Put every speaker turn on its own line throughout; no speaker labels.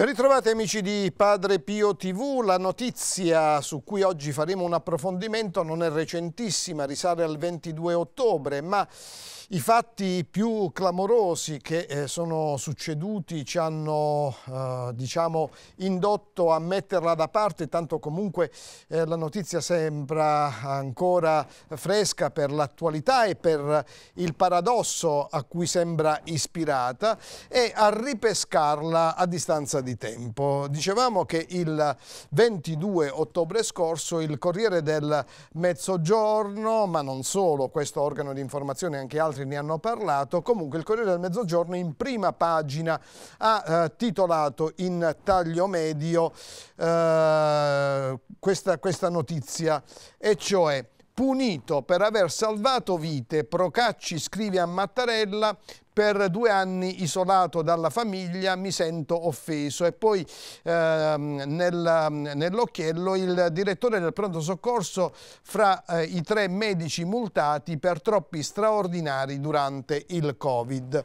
Ben ritrovati amici di Padre Pio TV, la notizia su cui oggi faremo un approfondimento non è recentissima, risale al 22 ottobre, ma i fatti più clamorosi che eh, sono succeduti ci hanno eh, diciamo, indotto a metterla da parte, tanto comunque eh, la notizia sembra ancora fresca per l'attualità e per il paradosso a cui sembra ispirata e a ripescarla a distanza di di tempo. Dicevamo che il 22 ottobre scorso il Corriere del Mezzogiorno, ma non solo, questo organo di informazione anche altri ne hanno parlato, comunque il Corriere del Mezzogiorno in prima pagina ha eh, titolato in taglio medio eh, questa, questa notizia e cioè punito per aver salvato vite, Procacci scrive a Mattarella per due anni isolato dalla famiglia mi sento offeso e poi ehm, nel, nell'occhiello il direttore del pronto soccorso fra eh, i tre medici multati per troppi straordinari durante il Covid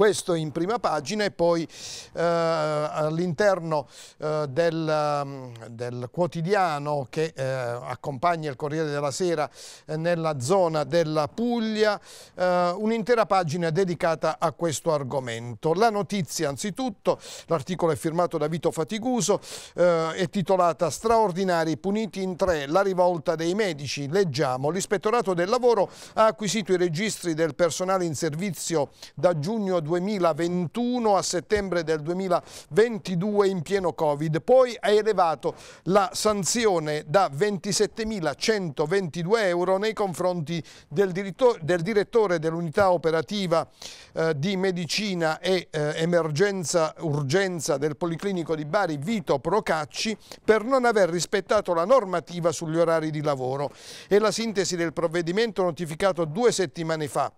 questo in prima pagina e poi eh, all'interno eh, del, mm, del, quotidiano che eh, accompagna il Corriere della Sera eh, nella zona della Puglia, eh, un'intera pagina dedicata a questo argomento. La notizia anzitutto, l'articolo è firmato da Vito Fatiguso, è eh, titolata Straordinari puniti in tre, la rivolta dei medici, leggiamo, l'ispettorato del lavoro ha acquisito i registri del personale in servizio da giugno 2020 2021 a settembre del 2022 in pieno Covid. Poi ha elevato la sanzione da 27.122 euro nei confronti del, del direttore dell'unità operativa eh, di medicina e eh, emergenza urgenza del Policlinico di Bari Vito Procacci per non aver rispettato la normativa sugli orari di lavoro. E la sintesi del provvedimento notificato due settimane fa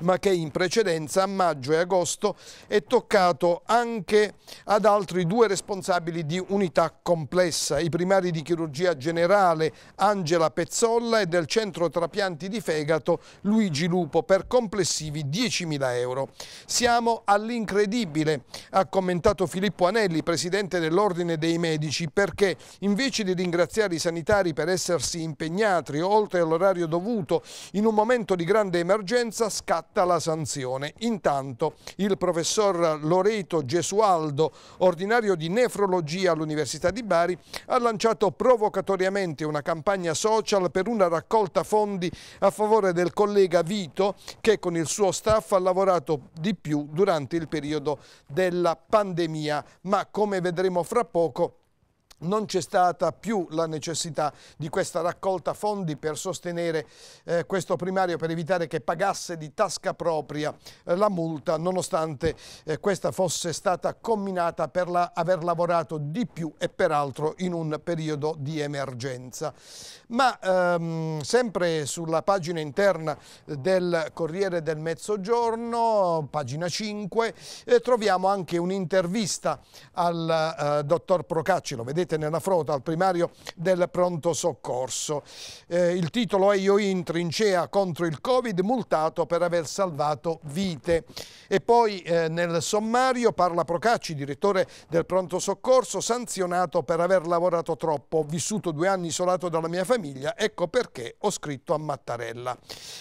ma che in precedenza a maggio e agosto è toccato anche ad altri due responsabili di unità complessa, i primari di chirurgia generale Angela Pezzolla e del centro trapianti di fegato Luigi Lupo per complessivi 10.000 euro. Siamo all'incredibile, ha commentato Filippo Anelli, presidente dell'Ordine dei Medici, perché invece di ringraziare i sanitari per essersi impegnati oltre all'orario dovuto in un momento di grande emergenza, scatta scatta la sanzione. Intanto il professor Loreto Gesualdo, ordinario di nefrologia all'Università di Bari, ha lanciato provocatoriamente una campagna social per una raccolta fondi a favore del collega Vito che con il suo staff ha lavorato di più durante il periodo della pandemia, ma come vedremo fra poco non c'è stata più la necessità di questa raccolta fondi per sostenere eh, questo primario per evitare che pagasse di tasca propria eh, la multa nonostante eh, questa fosse stata comminata per la, aver lavorato di più e peraltro in un periodo di emergenza. Ma ehm, sempre sulla pagina interna eh, del Corriere del Mezzogiorno, pagina 5, eh, troviamo anche un'intervista al eh, dottor Procacci, lo vedete rete nella frota al primario del pronto soccorso. Eh, il titolo è Io in trincea contro il Covid, multato per aver salvato vite. E poi eh, nel sommario parla Procacci, direttore del pronto soccorso, sanzionato per aver lavorato troppo. Ho vissuto due anni isolato dalla mia famiglia, ecco perché ho scritto a Mattarella.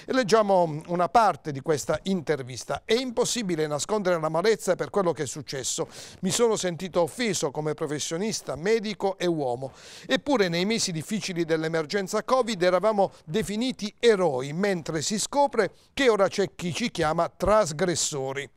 E leggiamo una parte di questa intervista. È impossibile nascondere l'amarezza per quello che è successo. Mi sono sentito offeso come professionista, medico, medico e uomo. Eppure nei mesi difficili dell'emergenza Covid eravamo definiti eroi, mentre si scopre che ora c'è chi ci chiama trasgressori.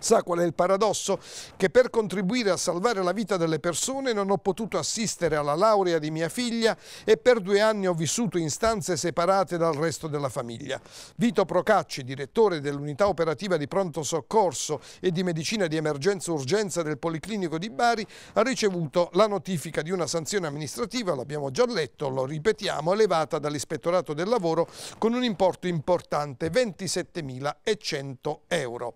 Sa qual è il paradosso? Che per contribuire a salvare la vita delle persone non ho potuto assistere alla laurea di mia figlia e per due anni ho vissuto in stanze separate dal resto della famiglia. Vito Procacci, direttore dell'unità operativa di pronto soccorso e di medicina di emergenza-urgenza del Policlinico di Bari, ha ricevuto la notifica di una sanzione amministrativa, l'abbiamo già letto, lo ripetiamo, elevata dall'ispettorato del lavoro con un importo importante, 27.100 euro.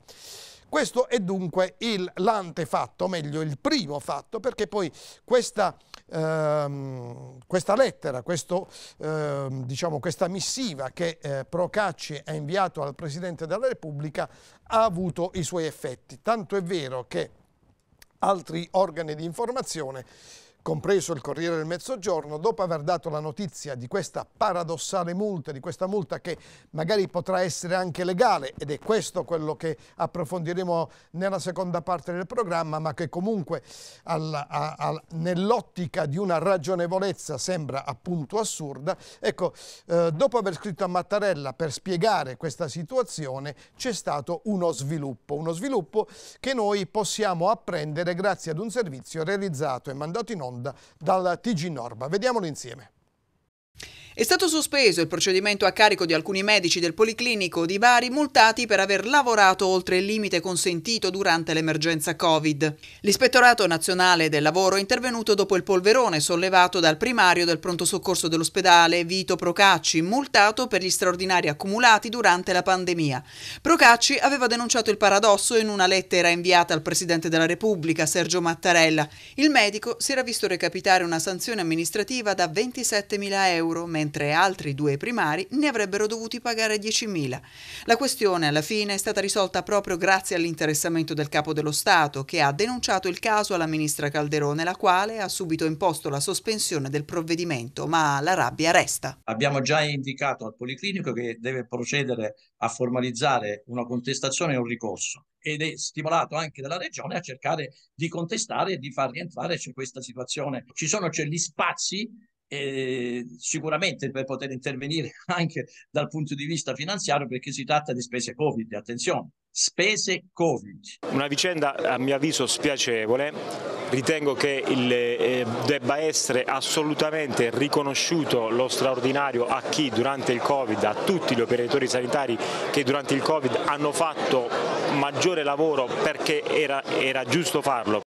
Questo è dunque l'antefatto, o meglio il primo fatto, perché poi questa, ehm, questa lettera, questo, ehm, diciamo, questa missiva che eh, Procacci ha inviato al Presidente della Repubblica ha avuto i suoi effetti. Tanto è vero che altri organi di informazione compreso il Corriere del Mezzogiorno, dopo aver dato la notizia di questa paradossale multa, di questa multa che magari potrà essere anche legale, ed è questo quello che approfondiremo nella seconda parte del programma, ma che comunque nell'ottica di una ragionevolezza sembra appunto assurda, ecco, eh, dopo aver scritto a Mattarella per spiegare questa situazione c'è stato uno sviluppo, uno sviluppo che noi possiamo apprendere grazie ad un servizio realizzato e mandato in onda onda dal TG Norba. Vediamolo insieme. È stato
sospeso il procedimento a carico di alcuni medici del Policlinico di Bari multati per aver lavorato oltre il limite consentito durante l'emergenza Covid. L'Ispettorato Nazionale del Lavoro è intervenuto dopo il polverone sollevato dal primario del pronto soccorso dell'ospedale Vito Procacci, multato per gli straordinari accumulati durante la pandemia. Procacci aveva denunciato il paradosso in una lettera inviata al Presidente della Repubblica, Sergio Mattarella. Il medico si era visto recapitare una sanzione amministrativa da 27.000 euro, mentre altri due primari ne avrebbero dovuti pagare 10.000. La questione alla fine è stata risolta proprio grazie all'interessamento del capo dello Stato che ha denunciato il caso alla ministra Calderone, la quale ha subito imposto la sospensione del provvedimento, ma la rabbia resta. Abbiamo già indicato al Policlinico che deve procedere a formalizzare una contestazione e un ricorso ed è stimolato anche dalla regione a cercare di contestare e di far rientrare questa situazione. Ci sono cioè, gli spazi eh, sicuramente per poter intervenire anche dal punto di vista finanziario perché si tratta di spese Covid, attenzione, spese Covid. Una vicenda a mio avviso spiacevole, ritengo che il, eh, debba essere assolutamente riconosciuto lo straordinario a chi durante il Covid, a tutti gli operatori sanitari che durante il Covid hanno fatto maggiore lavoro perché era, era giusto farlo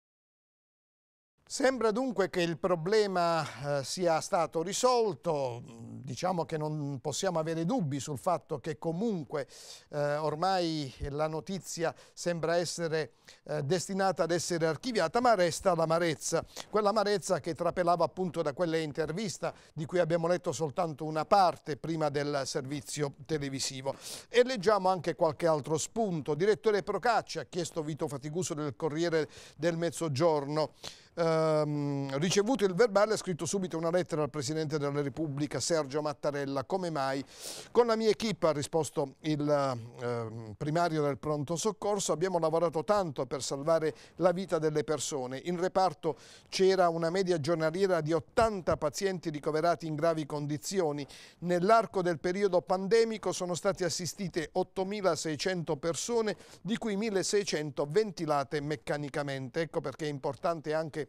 Sembra dunque che il problema eh, sia stato risolto, diciamo che non possiamo avere dubbi sul fatto che comunque eh, ormai la notizia sembra essere eh, destinata ad essere archiviata, ma resta l'amarezza, quell'amarezza che trapelava appunto da quella intervista di cui abbiamo letto soltanto una parte prima del servizio televisivo. E leggiamo anche qualche altro spunto. Direttore Procaccia ha chiesto Vito Fatiguso del Corriere del Mezzogiorno ehm, ricevuto il verbale ha scritto subito una lettera al Presidente della Repubblica Sergio Mattarella, come mai? Con la mia equipa, ha risposto il ehm, primario del pronto soccorso, abbiamo lavorato tanto per salvare la vita delle persone. In reparto c'era una media giornaliera di 80 pazienti ricoverati in gravi condizioni. Nell'arco del periodo pandemico sono state assistite 8.600 persone, di cui 1.600 ventilate meccanicamente. Ecco perché è importante anche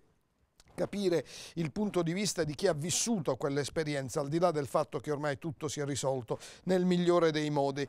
capire il punto di vista di chi ha vissuto quell'esperienza, al di là del fatto che ormai tutto si è risolto nel migliore dei modi.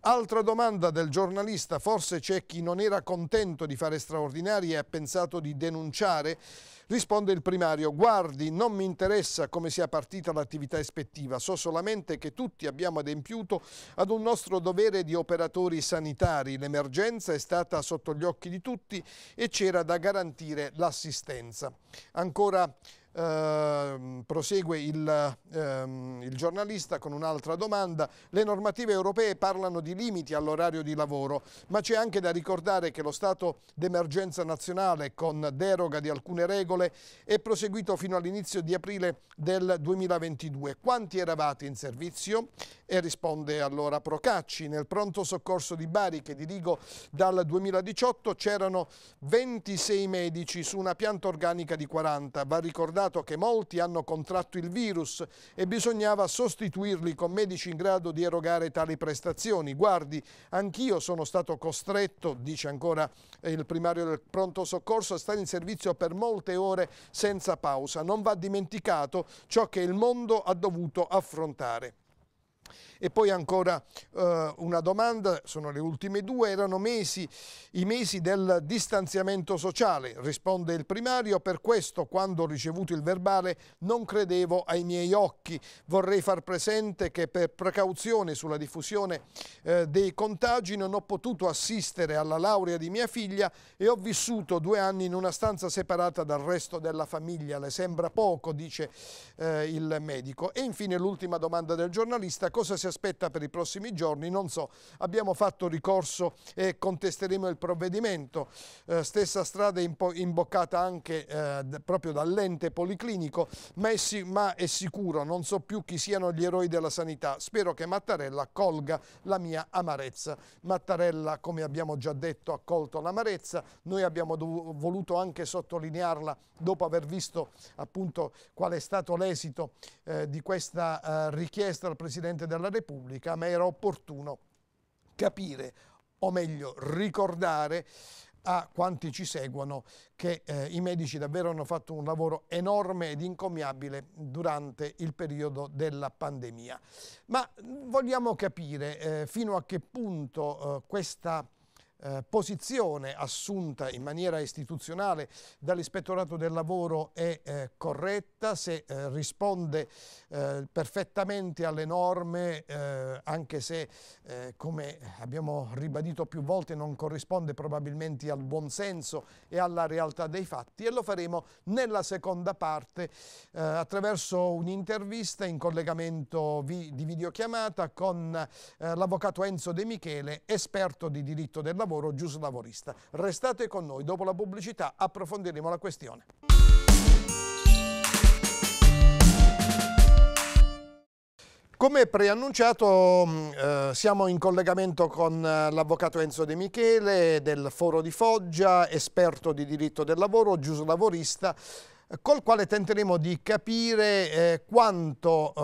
Altra domanda del giornalista, forse c'è chi non era contento di fare straordinari e ha pensato di denunciare Risponde il primario, guardi, non mi interessa come sia partita l'attività ispettiva, so solamente che tutti abbiamo adempiuto ad un nostro dovere di operatori sanitari. L'emergenza è stata sotto gli occhi di tutti e c'era da garantire l'assistenza. Ancora Ehm, prosegue il, ehm, il, giornalista con un'altra domanda. Le normative europee parlano di limiti all'orario di lavoro, ma c'è anche da ricordare che lo stato d'emergenza nazionale, con deroga di alcune regole, è proseguito fino all'inizio di aprile del 2022. Quanti eravate in servizio? E risponde allora Procacci. Nel pronto soccorso di Bari, che dirigo dal 2018, c'erano 26 medici su una pianta organica di 40. Va ricordato ricordato che molti hanno contratto il virus e bisognava sostituirli con medici in grado di erogare tali prestazioni. Guardi, anch'io sono stato costretto, dice ancora il primario del pronto soccorso, a stare in servizio per molte ore senza pausa. Non va dimenticato ciò che il mondo ha dovuto affrontare. E poi ancora eh, una domanda, sono le ultime due, erano mesi, i mesi del distanziamento sociale, risponde il primario, per questo quando ho ricevuto il verbale non credevo ai miei occhi. Vorrei far presente che per precauzione sulla diffusione eh, dei contagi non ho potuto assistere alla laurea di mia figlia e ho vissuto due anni in una stanza separata dal resto della famiglia. Le sembra poco, dice eh, il medico. E infine l'ultima domanda del giornalista, cosa si aspetta per i prossimi giorni, non so. Abbiamo fatto ricorso e contesteremo il provvedimento. Eh, stessa strada imboccata anche eh, proprio dall'ente policlinico, ma è, ma è sicuro, non so più chi siano gli eroi della sanità. Spero che Mattarella colga la mia amarezza. Mattarella, come abbiamo già detto, ha colto l'amarezza. Noi abbiamo voluto anche sottolinearla dopo aver visto appunto qual è stato l'esito eh, di questa eh, richiesta al Presidente della Repubblica, ma era opportuno capire, o meglio ricordare, a quanti ci seguono che eh, i medici davvero hanno fatto un lavoro enorme ed incommiabile durante il periodo della pandemia. Ma mm, vogliamo capire eh, fino a che punto eh, questa eh, posizione assunta in maniera istituzionale dall'ispettorato del lavoro è eh, corretta, se eh, risponde eh, perfettamente alle norme, eh, anche se eh, come abbiamo ribadito più volte non corrisponde probabilmente al buonsenso e alla realtà dei fatti e lo faremo nella seconda parte attraverso un'intervista in collegamento vi di videochiamata con l'avvocato Enzo De Michele, esperto di diritto del lavoro lavoro giuslavorista. Restate con noi, dopo la pubblicità approfondiremo la questione. Come preannunciato mm, eh, siamo in collegamento con eh, l'avvocato Enzo De Michele del Foro di Foggia, esperto di diritto del lavoro, giuslavorista col quale tenteremo di capire eh, quanto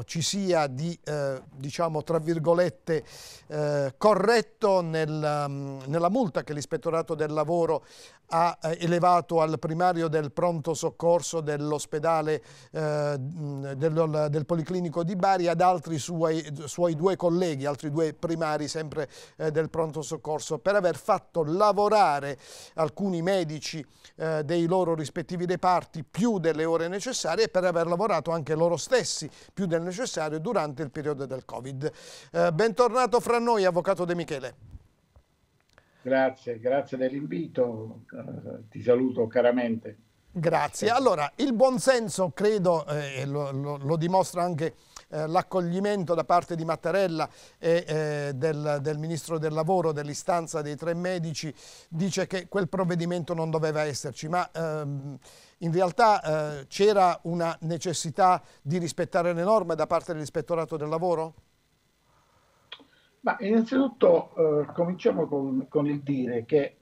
eh, ci sia di, eh, diciamo, tra virgolette, eh, corretto nel, mm, nella multa che l'Ispettorato del Lavoro ha eh, elevato al primario del pronto soccorso dell'ospedale eh, mm, del, del, Policlinico di Bari ad altri suoi, suoi due colleghi, altri due primari sempre del pronto soccorso, per aver fatto lavorare alcuni medici dei loro rispettivi reparti parti più delle ore necessarie per aver lavorato anche loro stessi più del necessario durante il periodo del Covid. Eh, bentornato fra noi, Avvocato De Michele.
Grazie, grazie dell'invito, eh, ti saluto caramente.
Grazie. Allora, il buonsenso, credo, eh, lo, lo, lo dimostra anche eh, l'accoglimento da parte di Mattarella e eh, del, del, Ministro del Lavoro dell'istanza dei tre medici dice che quel provvedimento non doveva esserci, ma ehm, in realtà eh, c'era una necessità di rispettare le norme da parte dell'ispettorato del lavoro? Ma innanzitutto eh, cominciamo con, con, il dire che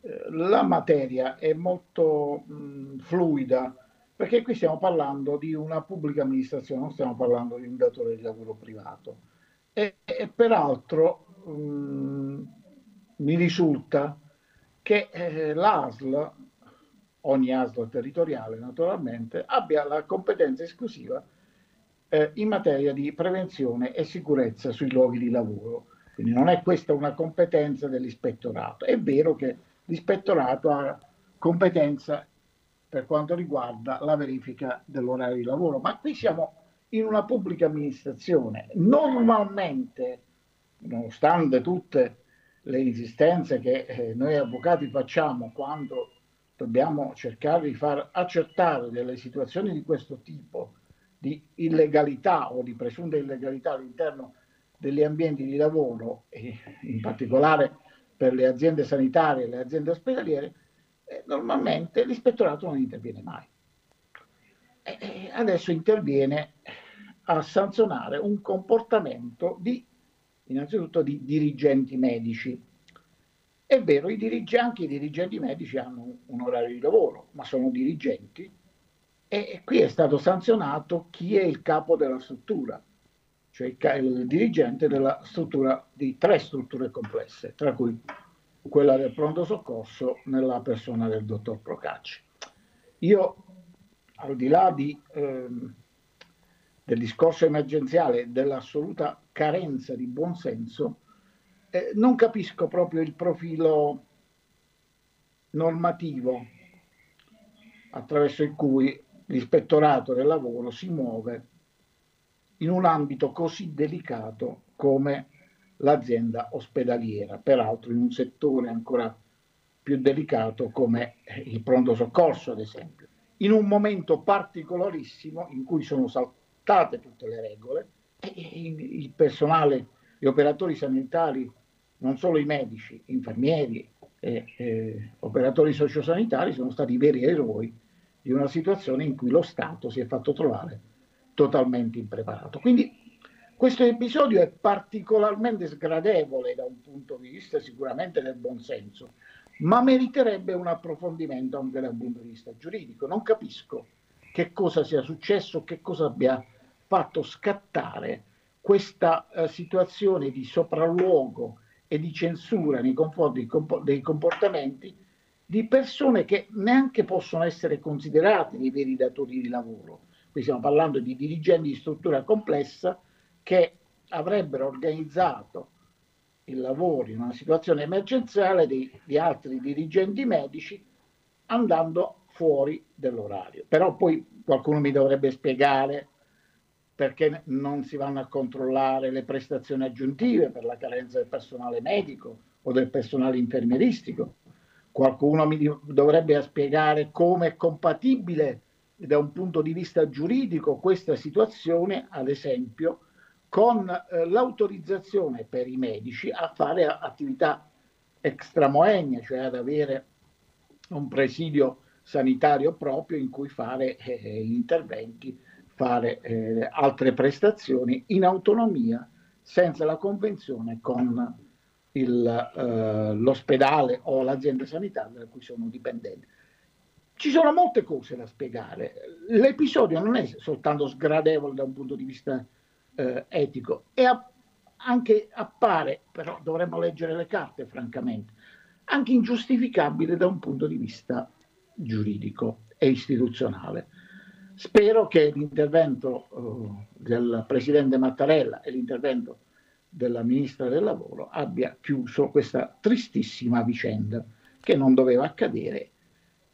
eh, la
materia è molto mh, fluida perché qui stiamo parlando di una pubblica amministrazione, non stiamo parlando di un datore di lavoro privato. E, e peraltro mh, mi risulta che eh, l'ASL ogni ASL territoriale naturalmente, abbia la competenza esclusiva eh, in materia di prevenzione e sicurezza sui luoghi di lavoro. Quindi non è questa una competenza dell'ispettorato. È vero che l'ispettorato ha competenza per quanto riguarda la verifica dell'orario di lavoro, ma qui siamo in una pubblica amministrazione. Normalmente, nonostante tutte le insistenze che eh, noi avvocati facciamo quando dobbiamo cercare di far accertare delle situazioni di questo tipo di illegalità o di presunta illegalità all'interno degli ambienti di lavoro, in particolare per le aziende sanitarie e le aziende ospedaliere, eh, normalmente l'ispettorato non interviene mai. E adesso interviene a sanzionare un comportamento di, innanzitutto, di dirigenti medici, è vero, i dirigenti, i dirigenti medici hanno un orario di lavoro, ma sono dirigenti e qui è stato sanzionato chi è il capo della struttura, cioè il, dirigente della struttura di tre strutture complesse, tra cui quella del pronto soccorso nella persona del dottor Procacci. Io, al di là di, ehm, del discorso emergenziale, e dell'assoluta carenza di buonsenso, eh, non capisco proprio il profilo normativo attraverso il cui l'ispettorato del lavoro si muove in un ambito così delicato come l'azienda ospedaliera, peraltro in un settore ancora più delicato come il pronto soccorso, ad esempio. In un momento particolarissimo in cui sono saltate tutte le regole, il personale gli operatori sanitari, non solo i medici, infermieri e eh, operatori sociosanitari, sono stati veri eroi di una situazione in cui lo Stato si è fatto trovare totalmente impreparato. Quindi questo episodio è particolarmente sgradevole da un punto di vista sicuramente del buon senso, ma meriterebbe un approfondimento anche dal punto di vista giuridico. Non capisco che cosa sia successo, che cosa abbia fatto scattare questa eh, situazione di sopralluogo e di censura nei confronti dei comportamenti di persone che neanche possono essere considerate dei veri datori di lavoro. Qui stiamo parlando di dirigenti di struttura complessa che avrebbero organizzato il lavoro in una situazione emergenziale di, di altri dirigenti medici andando fuori dell'orario. Però poi qualcuno mi dovrebbe spiegare perché non si vanno a controllare le prestazioni aggiuntive per la carenza del personale medico o del personale infermieristico. Qualcuno mi dovrebbe spiegare come è compatibile da un punto di vista giuridico questa situazione, ad esempio, con eh, l'autorizzazione per i medici a fare attività extramoenia, cioè ad avere un presidio sanitario proprio in cui fare eh, eh interventi fare eh, altre prestazioni in autonomia senza la convenzione con il, eh, l'ospedale o l'azienda sanitaria da cui sono dipendenti. Ci sono molte cose da spiegare. L'episodio non è soltanto sgradevole da un punto di vista eh, etico, è a, anche appare, però dovremmo leggere le carte francamente, anche ingiustificabile da un punto di vista giuridico e istituzionale. Spero che l'intervento eh, del Presidente Mattarella e l'intervento della Ministra del Lavoro abbia chiuso questa tristissima vicenda che non doveva accadere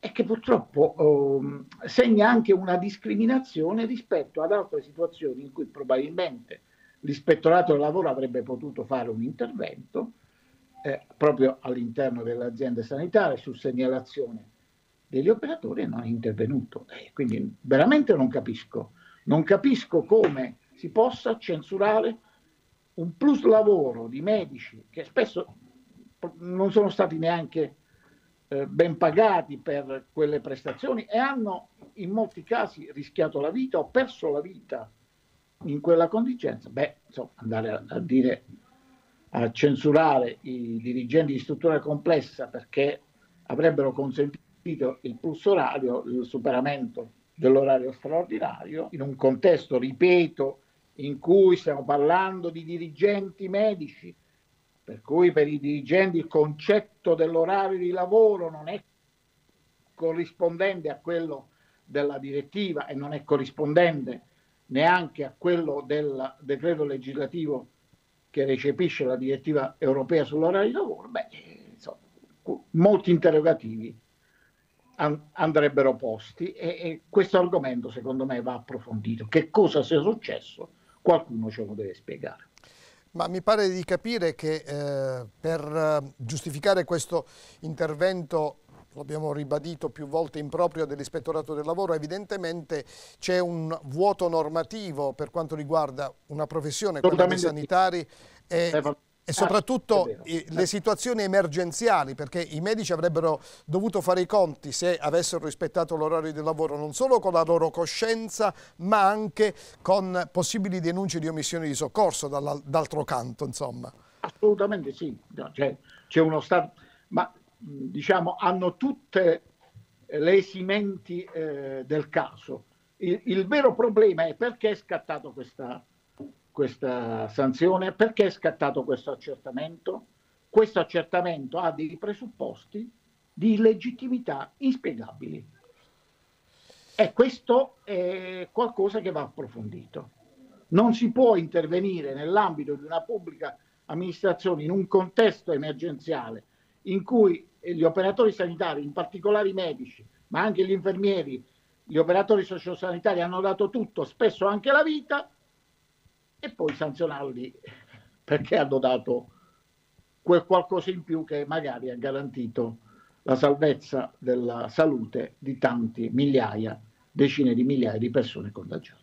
e che purtroppo ehm, segna anche una discriminazione rispetto ad altre situazioni in cui probabilmente l'ispettorato del lavoro avrebbe potuto fare un intervento eh, proprio all'interno delle aziende sanitarie su segnalazione degli operatori e non è intervenuto. Quindi veramente non capisco, non capisco come si possa censurare un plus lavoro di medici che spesso non sono stati neanche eh, ben pagati per quelle prestazioni e hanno in molti casi rischiato la vita o perso la vita in quella contingenza. Beh, insomma, andare a, a dire a censurare i dirigenti di struttura complessa perché avrebbero consentito garantito il plus orario, il superamento dell'orario straordinario, in un contesto, ripeto, in cui stiamo parlando di dirigenti medici, per cui per i dirigenti il concetto dell'orario di lavoro non è corrispondente a quello della direttiva e non è corrispondente neanche a quello del decreto legislativo che recepisce la direttiva europea sull'orario di lavoro, beh, insomma, molti interrogativi andrebbero posti e, e, questo argomento secondo me va approfondito. Che cosa sia successo qualcuno ce lo deve spiegare.
Ma mi pare di capire che eh, per eh, giustificare questo intervento l'abbiamo ribadito più volte in proprio dell'ispettorato del lavoro, evidentemente c'è un vuoto normativo per quanto riguarda una professione, quella dei sanitari, e e ah, soprattutto ah, le situazioni emergenziali, perché i medici avrebbero dovuto fare i conti se avessero rispettato l'orario di lavoro, non solo con la loro coscienza, ma anche con possibili denunce di omissioni di soccorso, dall'altro canto, insomma. Assolutamente sì, no, c'è uno stato, ma diciamo hanno tutte
le esimenti eh, del caso. Il, il vero problema è perché è scattato questa questa sanzione? Perché è scattato questo accertamento? Questo accertamento ha dei presupposti di legittimità inspiegabili. E questo è qualcosa che va approfondito. Non si può intervenire nell'ambito di una pubblica amministrazione in un contesto emergenziale in cui gli operatori sanitari, in particolare i medici, ma anche gli infermieri, gli operatori sociosanitari hanno dato tutto, spesso anche la vita, e poi sanzionarli perché hanno dato quel qualcosa in più che magari ha garantito la salvezza della salute di tanti migliaia, decine di migliaia di persone contagiate.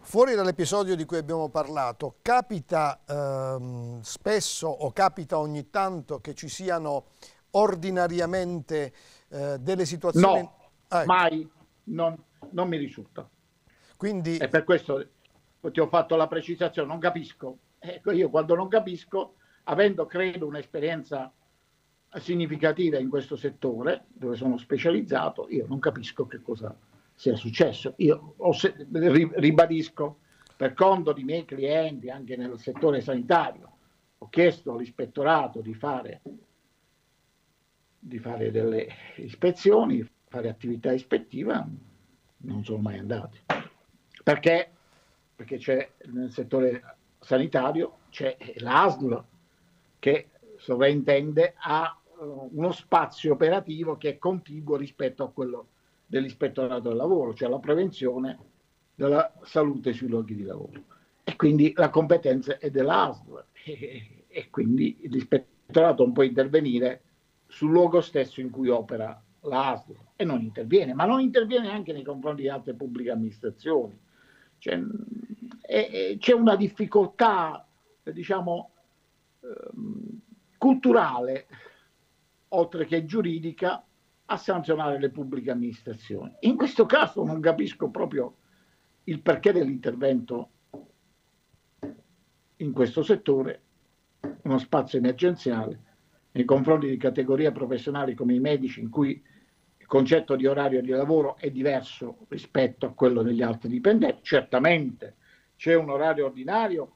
Fuori dall'episodio di cui abbiamo parlato, capita ehm, spesso o capita ogni tanto che ci siano ordinariamente eh, delle situazioni... No, ah, ecco. mai, non, non mi risulta. Quindi... E
per questo ti ho fatto la precisazione, non capisco. Ecco, io quando non capisco, avendo credo un'esperienza significativa in questo settore, dove sono specializzato, io non capisco che cosa sia successo. Io se- ribadisco, per conto di miei clienti, anche nel settore sanitario, ho chiesto all'ispettorato di fare, di fare delle ispezioni, fare attività ispettiva, non sono mai andati. Perché perché c'è nel settore sanitario, c'è l'ASL che sovraintende a eh, uno spazio operativo che è contiguo rispetto a quello dell'ispettorato del lavoro, cioè la prevenzione della salute sui luoghi di lavoro. E quindi la competenza è dell'ASL e, e quindi l'ispettorato non può intervenire sul luogo stesso in cui opera l'ASL e non interviene, ma non interviene anche nei confronti di altre pubbliche amministrazioni. Cioè, e, c'è una difficoltà, diciamo, ehm, culturale, oltre che giuridica, a sanzionare le pubbliche amministrazioni. In questo caso non capisco proprio il perché dell'intervento in questo settore, uno spazio emergenziale nei confronti di categorie professionali come i medici in cui il concetto di orario di lavoro è diverso rispetto a quello degli altri dipendenti. Certamente c'è un orario ordinario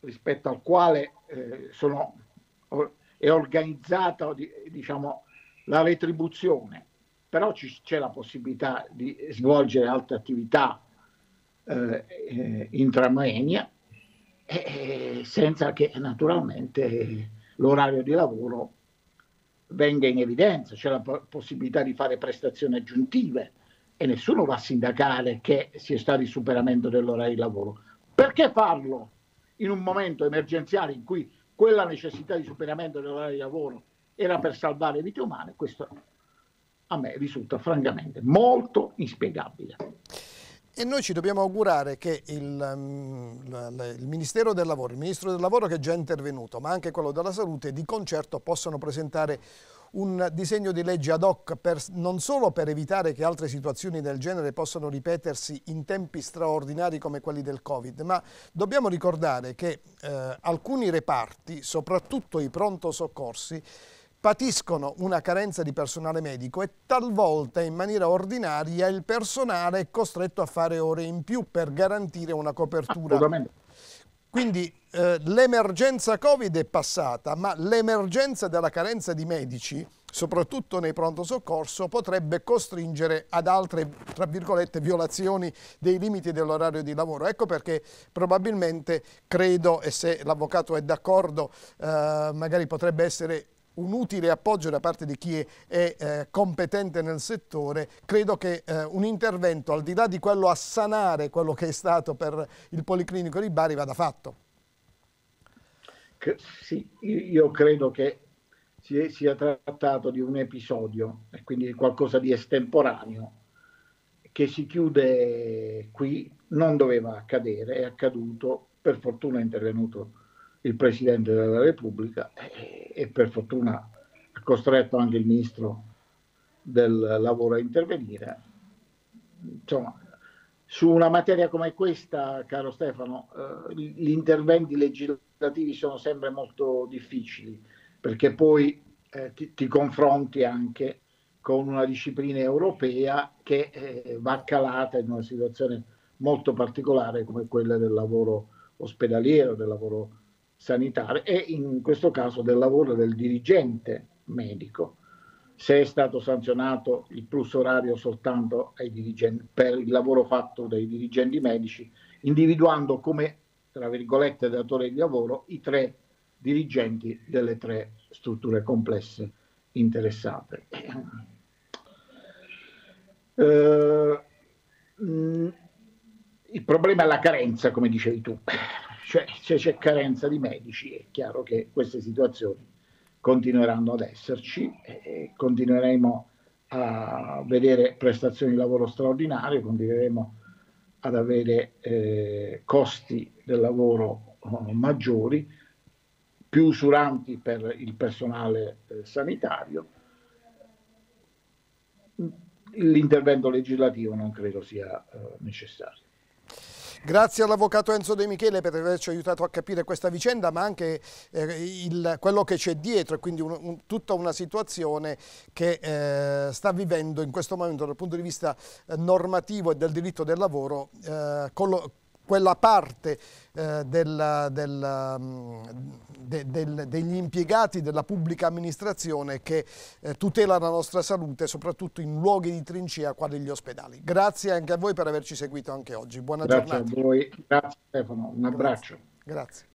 rispetto al quale eh, sono, è organizzata diciamo, la retribuzione, però c'è la possibilità di svolgere altre attività eh, eh intramenia eh, senza che naturalmente l'orario di lavoro venga in evidenza, c'è la possibilità di fare prestazioni aggiuntive e nessuno va a sindacare che sia stato il superamento dell'ora di lavoro. Perché farlo in un momento emergenziale in cui quella necessità di superamento dell'ora di lavoro era per salvare vite umane? Questo a me risulta francamente molto inspiegabile.
E noi ci dobbiamo augurare che il, mm, il, Ministero del Lavoro, il Ministro del Lavoro che è già intervenuto, ma anche quello della Salute, di concerto possano presentare un disegno di legge ad hoc per, non solo per evitare che altre situazioni del genere possano ripetersi in tempi straordinari come quelli del Covid, ma dobbiamo ricordare che eh, alcuni reparti, soprattutto i pronto soccorsi, patiscono una carenza di personale medico e talvolta in maniera ordinaria il personale è costretto a fare ore in più per garantire una copertura quindi eh, l'emergenza Covid è passata, ma l'emergenza della carenza di medici, soprattutto nei pronto soccorso, potrebbe costringere ad altre, tra virgolette, violazioni dei limiti dell'orario di lavoro. Ecco perché probabilmente credo, e se l'avvocato è d'accordo, eh, magari potrebbe essere un utile appoggio da parte di chi è, è eh, competente nel settore, credo che eh, un intervento al di là di quello a sanare quello che è stato per il Policlinico di Bari vada fatto.
Sì, io credo che si sia trattato di un episodio e quindi di qualcosa di estemporaneo che si chiude qui, non doveva accadere, è accaduto, per fortuna è intervenuto il Presidente della Repubblica e, per fortuna ha costretto anche il Ministro del Lavoro a intervenire. Insomma, su una materia come questa, caro Stefano, eh, gli interventi legislativi sono sempre molto difficili perché poi eh, ti, ti, confronti anche con una disciplina europea che eh, va calata in una situazione molto particolare come quella del lavoro ospedaliero, del lavoro sanitaria e in questo caso del lavoro del dirigente medico. Se è stato sanzionato il plus orario soltanto per il lavoro fatto dai dirigenti medici, individuando come, tra virgolette, datore di lavoro i tre dirigenti delle tre strutture complesse interessate. Eh, mm, il problema è la carenza, come dicevi tu cioè, se c'è carenza di medici è chiaro che queste situazioni continueranno ad esserci e continueremo a vedere prestazioni di lavoro straordinarie, continueremo ad avere eh, costi del lavoro eh, maggiori, più usuranti per il personale eh, sanitario. L'intervento legislativo non credo sia eh, necessario.
Grazie all'avvocato Enzo De Michele per averci aiutato a capire questa vicenda, ma anche eh, il, quello che c'è dietro, e quindi un, un, tutta una situazione che eh, sta vivendo in questo momento dal punto di vista eh, normativo e del diritto del lavoro eh, quella parte eh, del, del, mm, de, del, degli impiegati della pubblica amministrazione che eh, tutela la nostra salute, soprattutto in luoghi di trincea quali gli ospedali. Grazie anche a voi per averci seguito anche oggi. Buona Grazie giornata. Grazie a voi. Grazie
Stefano. Un abbraccio.
Grazie.